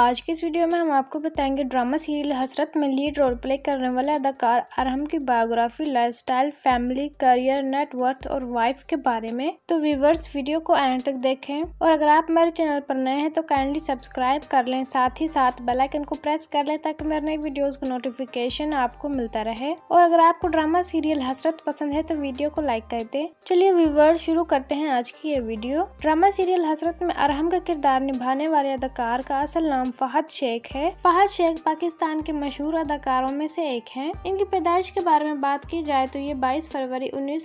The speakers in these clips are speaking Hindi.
आज के इस वीडियो में हम आपको बताएंगे ड्रामा सीरियल हसरत में लीड रोल प्ले करने वाले अदाकार अरहम की biography lifestyle family career net worth और वाइफ के बारे में तो व्यूवर्स वीडियो को एंड तक देखें और अगर आप मेरे चैनल पर नए हैं तो काइंडली सब्सक्राइब कर लें साथ ही साथ बेलाइकन को प्रेस कर लें ताकि मेरे नई वीडियोज का नोटिफिकेशन आपको मिलता रहे और अगर आपको ड्रामा सीरियल हसरत पसंद है तो वीडियो को लाइक कर दे चलिए व्यूवर्स शुरू करते हैं आज की ये वीडियो ड्रामा सीरियल हसरत में अरहम का किरदार निभाने वाले अदाकार का असल नाम नाम फहद शेख है फहद शेख पाकिस्तान के मशहूर अदाकारों में से एक हैं। इनकी पैदाइश के बारे में बात की जाए तो ये 22 फरवरी उन्नीस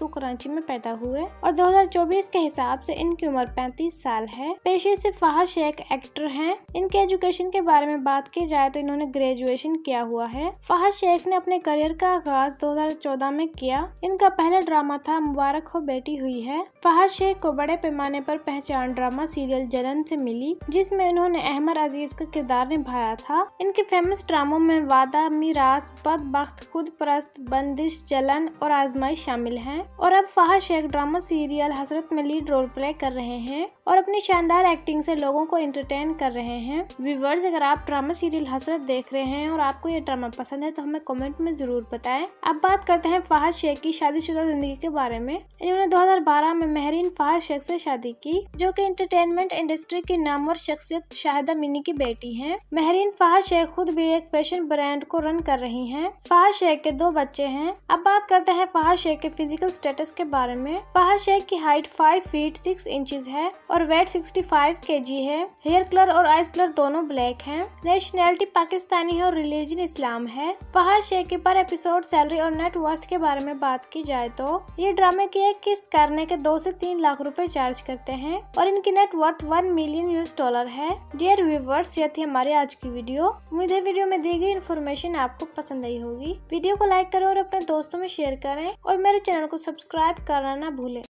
को कराची में पैदा हुए और 2024 के हिसाब से इनकी उम्र 35 साल है पेशे से फहद शेख एक्टर हैं। इनके एजुकेशन के बारे में बात की जाए तो इन्होंने ग्रेजुएशन किया हुआ है फहद शेख ने अपने करियर का आगाज दो में किया इनका पहला ड्रामा था मुबारक हो बेटी हुई है फहद शेख को बड़े पैमाने पर पहचान ड्रामा सीरियल जलन से मिली जिसमें इन्होंने अहमद अमर अजीज का किरदार निभाया था इनके फेमस ड्रामों में वादा मीरास बद बख्त खुद परस्त बंदिश जलन और आजमाइश शामिल हैं और अब फाहा शेख ड्रामा सीरियल हसरत में लीड रोल प्ले कर रहे हैं और अपनी शानदार एक्टिंग से लोगों को एंटरटेन कर रहे हैं व्यूवर्स अगर आप ड्रामा सीरियल हसरत देख रहे हैं और आपको ये ड्रामा पसंद है तो हमें कमेंट में जरूर बताएं अब बात करते हैं फहाद शेख की शादीशुदा जिंदगी के बारे में इन्होंने 2012 में महरीन फहाद शेख से शादी की जो कि एंटरटेनमेंट इंडस्ट्री की नामवर शख्सियत शाहिदा मिनी की बेटी हैं। महरीन फाह शेख खुद भी एक फैशन ब्रांड को रन कर रही हैं। फाह शेख के दो बच्चे हैं अब बात करते हैं फाह शेख के फिजिकल स्टेटस के बारे में फाह शेख की height five feet six inch है और weight sixty five K G है हेयर कलर और आइस कलर दोनों ब्लैक है नेशनैलिटी पाकिस्तानी है और रिलीजन इस्लाम है फाह शेख की पर एपिसोड सैलरी और नेटवर्थ के बारे में बात की जाए तो ये ड्रामे की एक किस्त करने के दो ऐसी तीन लाख रूपए चार्ज करते हैं और इनकी net worth one million US dollar है डियर व्यूवर्स ये थी हमारी आज की वीडियो उम्मीद है वीडियो में दी गई इन्फॉर्मेशन आपको पसंद आई होगी वीडियो को लाइक करें और अपने दोस्तों में शेयर करें और मेरे चैनल को सब्सक्राइब करना ना भूलें